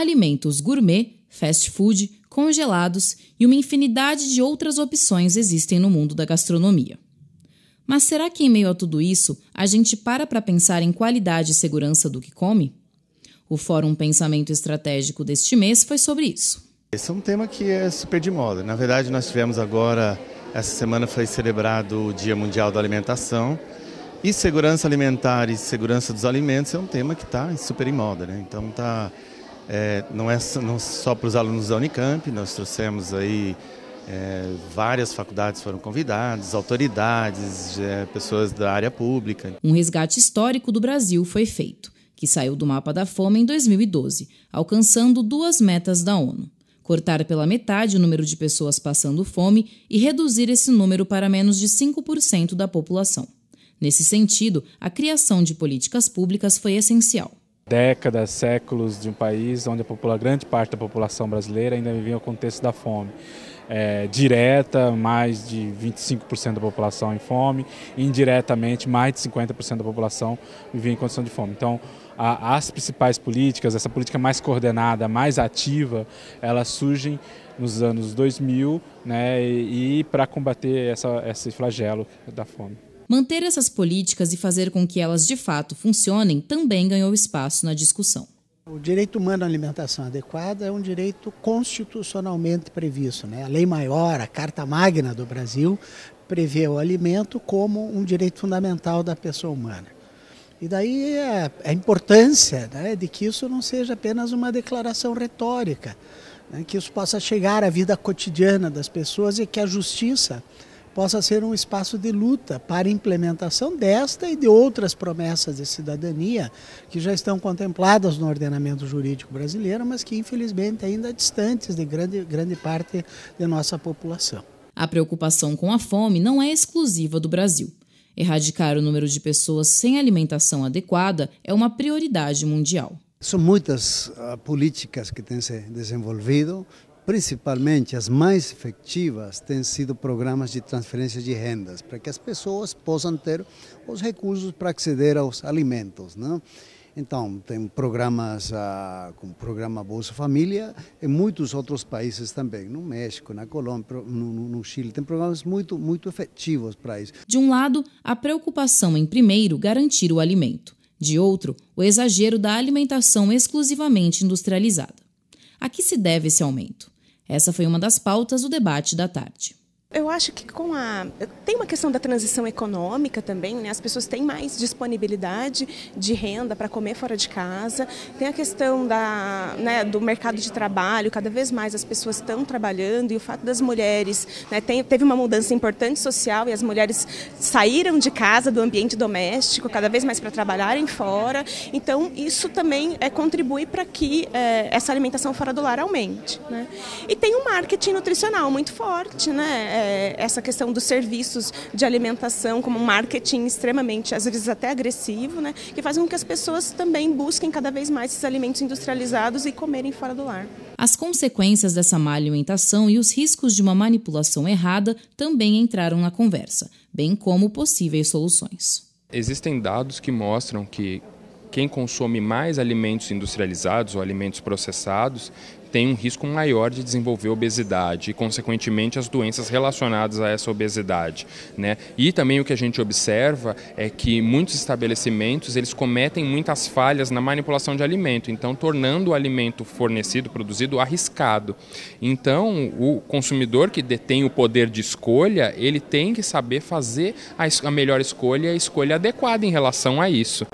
alimentos gourmet, fast food, congelados e uma infinidade de outras opções existem no mundo da gastronomia. Mas será que, em meio a tudo isso, a gente para para pensar em qualidade e segurança do que come? O Fórum Pensamento Estratégico deste mês foi sobre isso. Esse é um tema que é super de moda. Na verdade, nós tivemos agora, essa semana foi celebrado o Dia Mundial da Alimentação. E segurança alimentar e segurança dos alimentos é um tema que está super em moda, né? Então está é, não é não só para os alunos da Unicamp, nós trouxemos aí é, várias faculdades foram convidadas, autoridades, é, pessoas da área pública. Um resgate histórico do Brasil foi feito, que saiu do mapa da fome em 2012, alcançando duas metas da ONU. Cortar pela metade o número de pessoas passando fome e reduzir esse número para menos de 5% da população. Nesse sentido, a criação de políticas públicas foi essencial décadas, séculos de um país onde a grande parte da população brasileira ainda vivia o contexto da fome. É, direta, mais de 25% da população em fome, indiretamente, mais de 50% da população vivia em condição de fome. Então, a, as principais políticas, essa política mais coordenada, mais ativa, elas surgem nos anos 2000 né, e, e para combater essa, esse flagelo da fome. Manter essas políticas e fazer com que elas de fato funcionem também ganhou espaço na discussão. O direito humano à alimentação adequada é um direito constitucionalmente previsto. Né? A lei maior, a Carta Magna do Brasil, prevê o alimento como um direito fundamental da pessoa humana. E daí a, a importância né, de que isso não seja apenas uma declaração retórica, né, que isso possa chegar à vida cotidiana das pessoas e que a justiça possa ser um espaço de luta para implementação desta e de outras promessas de cidadania que já estão contempladas no ordenamento jurídico brasileiro, mas que infelizmente ainda distantes de grande, grande parte de nossa população. A preocupação com a fome não é exclusiva do Brasil. Erradicar o número de pessoas sem alimentação adequada é uma prioridade mundial. São muitas ah, políticas que têm se desenvolvido, principalmente as mais efetivas, têm sido programas de transferência de rendas, para que as pessoas possam ter os recursos para acceder aos alimentos. Não? Né? Então, tem programas ah, como o programa Bolsa Família e muitos outros países também, no México, na Colômbia, no, no, Chile. Tem programas muito, muito efetivos para isso. De um lado, a preocupação em primeiro garantir o alimento. De outro, o exagero da alimentação exclusivamente industrializada. A que se deve esse aumento? Essa foi uma das pautas do debate da tarde eu acho que com a. Tem uma questão da transição econômica também, né? As pessoas têm mais disponibilidade de renda para comer fora de casa. Tem a questão da, né, do mercado de trabalho, cada vez mais as pessoas estão trabalhando e o fato das mulheres. Né, tem, teve uma mudança importante social e as mulheres saíram de casa, do ambiente doméstico, cada vez mais para trabalharem fora. Então, isso também é, contribui para que é, essa alimentação fora do lar aumente. Né? E tem o um marketing nutricional muito forte, né? É, é, essa questão dos serviços de alimentação como um marketing extremamente, às vezes até agressivo, né, que faz com que as pessoas também busquem cada vez mais esses alimentos industrializados e comerem fora do lar. As consequências dessa má alimentação e os riscos de uma manipulação errada também entraram na conversa, bem como possíveis soluções. Existem dados que mostram que quem consome mais alimentos industrializados ou alimentos processados tem um risco maior de desenvolver obesidade e, consequentemente, as doenças relacionadas a essa obesidade. Né? E também o que a gente observa é que muitos estabelecimentos eles cometem muitas falhas na manipulação de alimento, então tornando o alimento fornecido, produzido, arriscado. Então, o consumidor que detém o poder de escolha, ele tem que saber fazer a, melhor escolha e a escolha adequada em relação a isso.